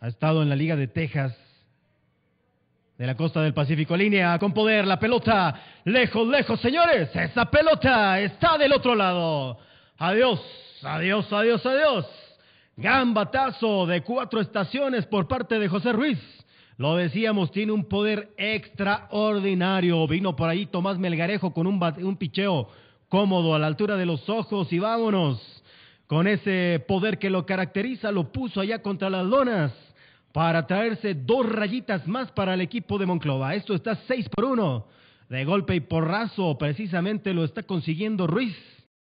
Ha estado en la Liga de Texas, de la costa del Pacífico. Línea con poder, la pelota. Lejos, lejos, señores. Esa pelota está del otro lado. Adiós, adiós, adiós, adiós. batazo de cuatro estaciones por parte de José Ruiz. Lo decíamos, tiene un poder extraordinario. Vino por ahí Tomás Melgarejo con un, un picheo cómodo a la altura de los ojos y vámonos. Con ese poder que lo caracteriza, lo puso allá contra las lonas para traerse dos rayitas más para el equipo de Monclova. Esto está 6 por 1. De golpe y porrazo, precisamente lo está consiguiendo Ruiz.